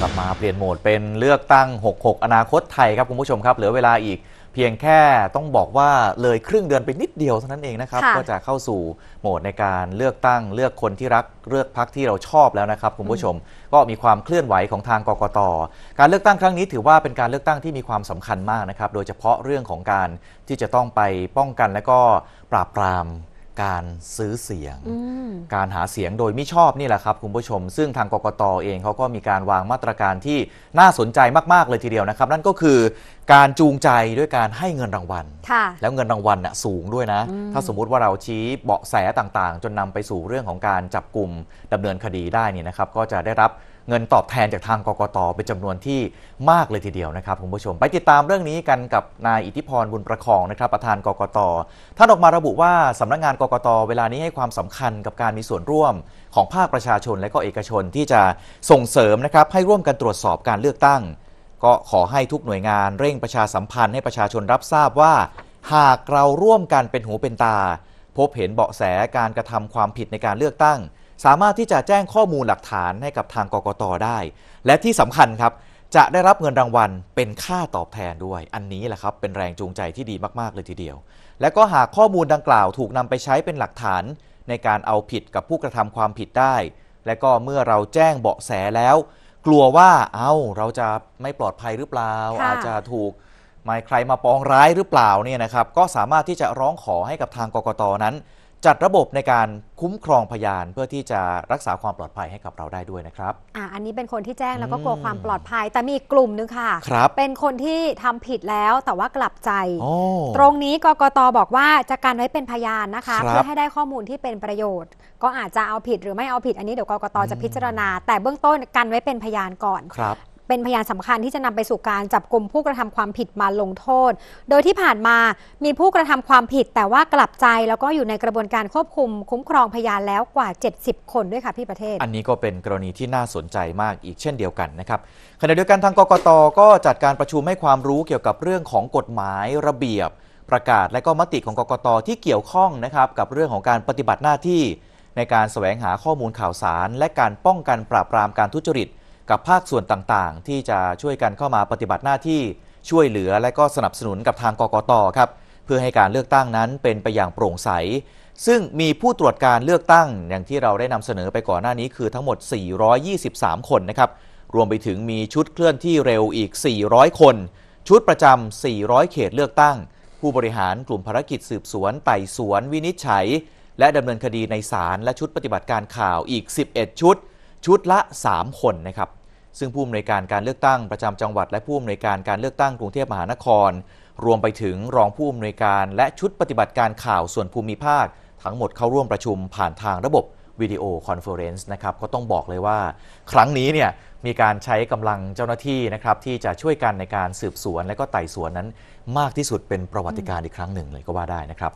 กลับมาเปลี่ยนโหมดเป็นเลือกตั้ง 66 อนาคตไทยครับคุณผู้ชมครับเหลือเวลาอีกเพียงแค่ต้องบอกว่าเลยครึ่งเดือนไปนิดเดียวเท่านั้นเองนะครับก็จะเข้าสู่โหมดในการเลือกตั้งเลือกคนที่รักเลือกพักที่เราชอบแล้วนะครับคุณผู้ชม ก็มีความเคลื่อนไหวของทางกกตการเลือกตั้งครั้งนี้ถือว่าเป็นการเลือกตั้งที่มีความสำคัญมากนะครับ โดยเฉพาะเรื่องของการที่จะต้องไปป้องกันและก็ปราบปรามการซื้อเสียงการหาเสียงโดยมิชอบนี่แหละครับคุณผู้ชม ซึ่งทางกกตอเองเขาก็มีการวางมาตรการที่น่าสนใจมากๆเลยทีเดียวนะครับ นั่นก็คือการจูงใจด้วยการให้เงินรางวัลแล้วเงินรางวัลน่ะสูงด้วยนะ ถ้าสมมุติว่าเราชี้เบาะแสต่างๆ จนนำไปสู่เรื่องของการจับกลุ่มดำเนินคดีได้นี่นะครับ ก็จะได้รับเงินตอบแทนจากทางกกตเป็นจำนวนที่มากเลยทีเดียวนะครับคุณผู้ชม ไปติดตามเรื่องนี้กันกับนายอิทธิพรบุญประคองนะครับประธานกกตท่านออกมาระบุว่าสำนักงงานกกตเวลานี้ให้ความสำคัญกับการมีส่วนร่วมของภาคประชาชนและก็เอกชนที่จะส่งเสริมนะครับให้ร่วมกันตรวจสอบการเลือกตั้ง ก็ขอให้ทุกหน่วยงานเร่งประชาสัมพันธ์ให้ประชาชนรับทราบว่า หากเราร่วมกันเป็นหูเป็นตา พบเห็นเบาะแสการกระทำความผิดในการเลือกตั้งสามารถที่จะแจ้งข้อมูลหลักฐานให้กับทางกกตได้ และที่สำคัญครับจะได้รับเงินรางวัลเป็นค่าตอบแทนด้วยอันนี้แหละครับเป็นแรงจูงใจที่ดีมากๆเลยทีเดียว และก็หากข้อมูลดังกล่าวถูกนำไปใช้เป็นหลักฐานในการเอาผิดกับผู้กระทำความผิดได้ และก็เมื่อเราแจ้งเบาะแสแล้ว กลัวว่าเอา้าเราจะไม่ปลอดภัยหรือเปล่า อาจจะถูกหมายใครมาปองร้ายหรือเปล่าเนี่ยนะครับก็สามารถที่จะร้องขอให้กับทางกกตนั้นจัดระบบในการคุ้มครองพยานเพื่อที่จะรักษาความปลอดภัยให้กับเราได้ด้วยนะครับ อ่าอันนี้เป็นคนที่แจ้งแล้วก็กลัวความปลอดภัย แต่มีกลุ่มนึงค่ะครับ เป็นคนที่ทำผิดแล้วแต่ว่ากลับใจ ตรงนี้กกตบอกว่าจะการไว้เป็นพยานนะคะ เพื่อให้ได้ข้อมูลที่เป็นประโยชน์ ก็อาจจะเอาผิดหรือไม่เอาผิดอันนี้เดี๋ยวกกตจะพิจารณา แต่เบื้องต้นกันไว้เป็นพยานก่อนครับเป็นพยานสำคัญที่จะนำไปสู่การจับกลุ่มผู้กระทำความผิดมาลงโทษ โดยที่ผ่านมา มีผู้กระทำความผิด แต่ว่ากลับใจแล้วก็อยู่ในกระบวนการควบคุม คุ้มครองพยานแล้วกว่า 70 คนด้วยค่ะพี่ประเทศ อันนี้ก็เป็นกรณีที่น่าสนใจมากอีกเช่นเดียวกันนะครับขณะเดียวกันทางกกต ก็จัดการประชุมให้ความรู้เกี่ยวกับเรื่องของกฎหมายระเบียบ ประกาศและก็มติของกกตที่เกี่ยวข้องนะครับกับเรื่องของการปฏิบัติหน้าที่ ในการแสวงหาข้อมูลข่าวสารและการป้องกันปราบปรามการทุจริตกับภาคส่วนต่างๆ ที่จะช่วยกันเข้ามาปฏิบัติหน้าที่ช่วยเหลือและก็สนับสนุนกับทางกกตครับ เพื่อให้การเลือกตั้งนั้นเป็นไปอย่างโปร่งใส ซึ่งมีผู้ตรวจการเลือกตั้ง อย่างที่เราได้นำเสนอไปก่อนหน้านี้คือทั้งหมด 423 คนนะครับ รวมไปถึงมีชุดเคลื่อนที่เร็วอีก 400 คน ชุดประจำ 400 เขตเลือกตั้ง ผู้บริหารกลุ่มภารกิจสืบสวนไต่สวน วินิจฉัย และดำเนินคดีในศาลและชุดปฏิบัติการข่าวอีก 11 ชุด ชุดละ 3 คนนะครับซึ่งผู้อำนวยการการเลือกตั้งประจำจังหวัด และผู้อำนวยการการเลือกตั้งกรุงเทพมหานคร รวมไปถึงรองผู้อำนวยการและชุดปฏิบัติการข่าวส่วนภูมิภาคทั้งหมดเข้าร่วมประชุมผ่านทางระบบวิดีโอคอนเฟอเรนซ์นะครับก็ต้องบอกเลยว่า ครั้งนี้เนี่ยมีการใช้กำลังเจ้าหน้าที่นะครับที่จะช่วยกันในการสืบสวนและก็ไต่สวนนั้น มากที่สุดเป็นประวัติการอีกครั้งหนึ่งเลยก็ว่าได้นะครับ